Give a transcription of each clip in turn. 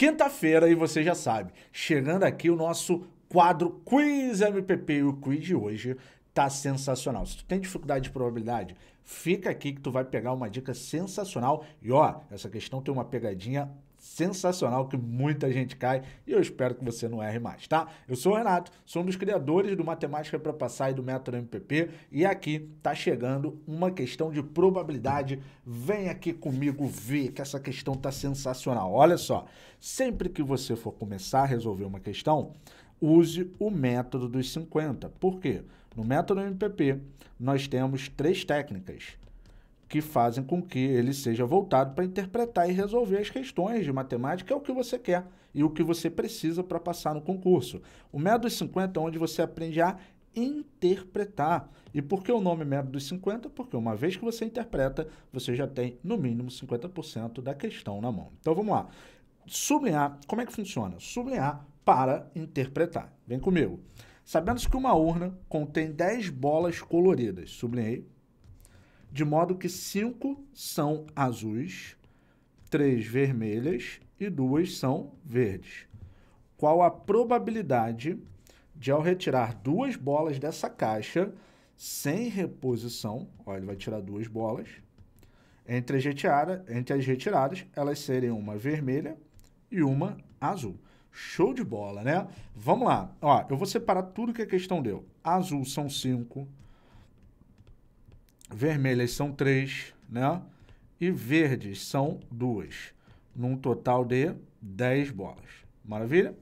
Quinta-feira, e você já sabe, chegando aqui o nosso quadro Quiz MPP. E o quiz de hoje tá sensacional. Se tu tem dificuldade de probabilidade, fica aqui que tu vai pegar uma dica sensacional. E ó, essa questão tem uma pegadinha sensacional que muita gente cai e eu espero que você não erre mais, tá? Eu sou o Renato, sou um dos criadores do Matemática para Passar e do Método MPP e aqui tá chegando uma questão de probabilidade. Vem aqui comigo ver que essa questão tá sensacional. Olha só, sempre que você for começar a resolver uma questão, use o método dos 50. Por quê? No método MPP, nós temos três técnicas que fazem com que ele seja voltado para interpretar e resolver as questões de matemática, é o que você quer e o que você precisa para passar no concurso. O método 50 é onde você aprende a interpretar. E por que o nome método dos 50? Porque uma vez que você interpreta, você já tem no mínimo 50% da questão na mão. Então vamos lá. Sublinhar, como é que funciona? Sublinhar para interpretar. Vem comigo. Sabendo que uma urna contém 10 bolas coloridas, sublinhei de modo que cinco são azuis, três vermelhas e duas são verdes. Qual a probabilidade de, ao retirar duas bolas dessa caixa, sem reposição, ó, ele vai tirar duas bolas, entre as, retirada, entre as retiradas, elas serem uma vermelha e uma azul. Show de bola, né? Vamos lá. Ó, eu vou separar tudo que a questão deu. Azul são cinco vermelhas são três, né? E verdes são duas, num total de 10 bolas. Maravilha?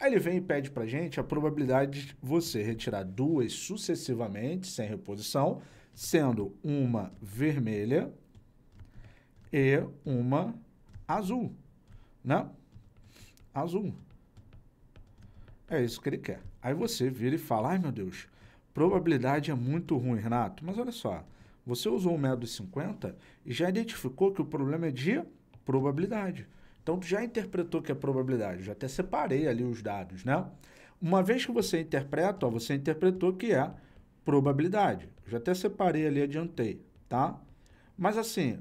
Aí ele vem e pede para gente a probabilidade de você retirar duas sucessivamente, sem reposição, sendo uma vermelha e uma azul, né? Azul. É isso que ele quer. Aí você vira e fala, ai meu Deus, probabilidade é muito ruim, Renato. Mas olha só, você usou o método 50 e já identificou que o problema é de probabilidade. Então, tu já interpretou que é probabilidade, já até separei ali os dados, né? Uma vez que você interpreta, ó, você interpretou que é probabilidade. Já até separei ali, adiantei, tá? Mas assim,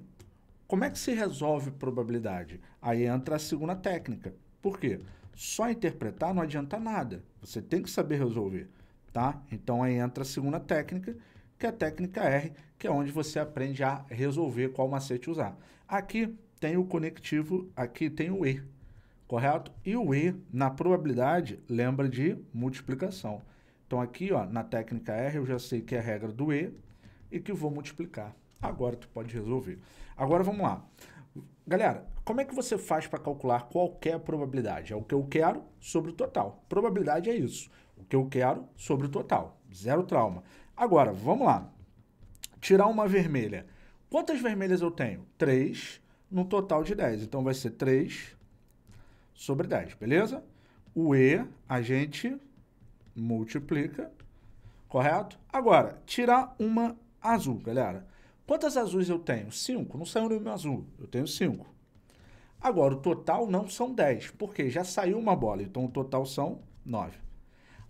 como é que se resolve probabilidade? Aí entra a segunda técnica. Por quê? Só interpretar não adianta nada. Você tem que saber resolver, tá? Então aí entra a segunda técnica, que é a técnica R, que é onde você aprende a resolver qual macete usar. Aqui tem o conectivo, aqui tem o E, correto? E o E, na probabilidade, lembra de multiplicação. Então aqui, ó, na técnica R, eu já sei que é a regra do E e que vou multiplicar. Agora tu pode resolver. Agora vamos lá. Galera, como é que você faz para calcular qualquer é probabilidade? É o que eu quero sobre o total. Probabilidade é isso. O que eu quero sobre o total. Zero trauma. Agora, vamos lá. Tirar uma vermelha. Quantas vermelhas eu tenho? 3 no total de 10. Então vai ser 3 sobre 10, beleza? O E a gente multiplica, correto? Agora, tirar uma azul, galera. Quantas azuis eu tenho? 5. Não saiu nenhuma azul. Eu tenho 5. Agora, o total não são 10, porque já saiu uma bola. Então, o total são 9.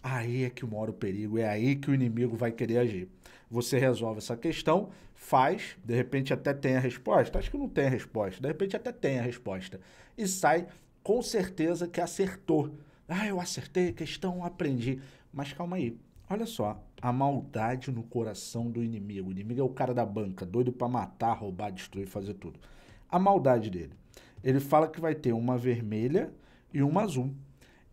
Aí é que mora o perigo, é aí que o inimigo vai querer agir. Você resolve essa questão, faz, de repente até tem a resposta, acho que não tem a resposta, de repente até tem a resposta, e sai com certeza que acertou. Ah, eu acertei a questão, aprendi. Mas calma aí, olha só, a maldade no coração do inimigo. O inimigo é o cara da banca, doido para matar, roubar, destruir, fazer tudo. A maldade dele. Ele fala que vai ter uma vermelha e uma azul.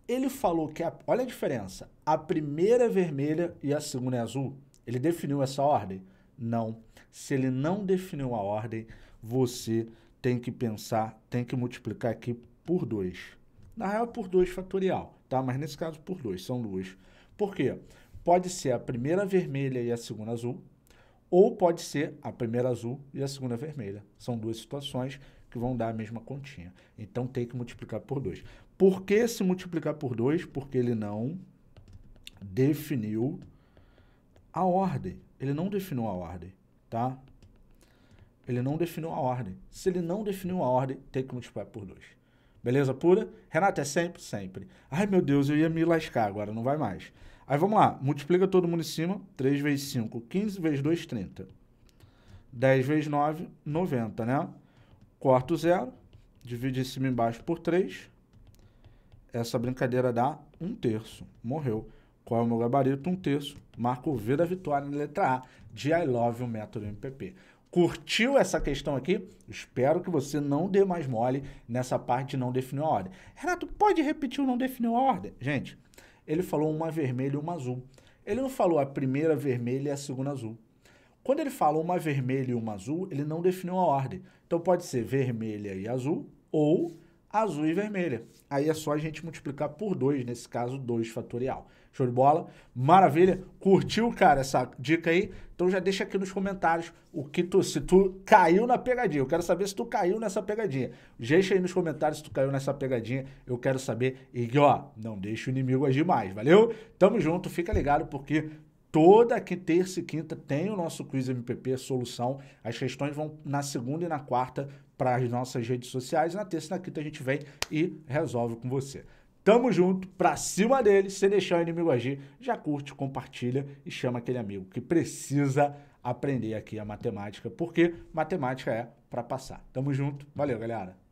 Ele falou que a, olha a diferença a primeira é vermelha e a segunda é azul. Ele definiu essa ordem? Não. Se ele não definiu a ordem, você tem que pensar, tem que multiplicar aqui por 2. Na real, por 2 fatorial, tá? Mas nesse caso, por 2, são duas. Por quê? Pode ser a primeira vermelha e a segunda azul, ou pode ser a primeira azul e a segunda vermelha. São duas situações que vão dar a mesma continha. Então, tem que multiplicar por 2. Por que se multiplicar por 2? Porque ele não definiu a ordem. Ele não definiu a ordem, tá? Ele não definiu a ordem. Se ele não definiu a ordem, tem que multiplicar por 2. Beleza pura? Renato, é sempre? Sempre. Ai, meu Deus, eu ia me lascar agora, não vai mais. Aí vamos lá, multiplica todo mundo em cima. 3 vezes 5, 15 vezes 2, 30. 10 vezes 9, 90, né? Corta o zero, divide em cima e embaixo por 3. Essa brincadeira dá um terço. Morreu. Qual é o meu gabarito? Um terço. Marco V da vitória na letra A de I Love o Método MPP. Curtiu essa questão aqui? Espero que você não dê mais mole nessa parte de não definir a ordem. Renato, pode repetir o não definir a ordem? Gente, ele falou uma vermelha e uma azul. Ele não falou a primeira vermelha e a segunda azul. Quando ele falou uma vermelha e uma azul, ele não definiu a ordem. Então pode ser vermelha e azul ou azul e vermelha. Aí é só a gente multiplicar por 2, nesse caso 2 fatorial. Show de bola? Maravilha? Curtiu, cara, essa dica aí? Então já deixa aqui nos comentários o que tu, se tu caiu na pegadinha. Eu quero saber se tu caiu nessa pegadinha. Deixa aí nos comentários se tu caiu nessa pegadinha. Eu quero saber. E ó, não deixa o inimigo agir mais, valeu? Tamo junto, fica ligado porque Toda que terça e quinta tem o nosso quiz MPP Solução. As questões vão na segunda e na quarta para as nossas redes sociais. Na terça e na quinta a gente vem e resolve com você. Tamo junto, pra cima dele, sem deixar o inimigo agir. Já curte, compartilha e chama aquele amigo que precisa aprender aqui a matemática, porque matemática é para passar. Tamo junto, valeu galera!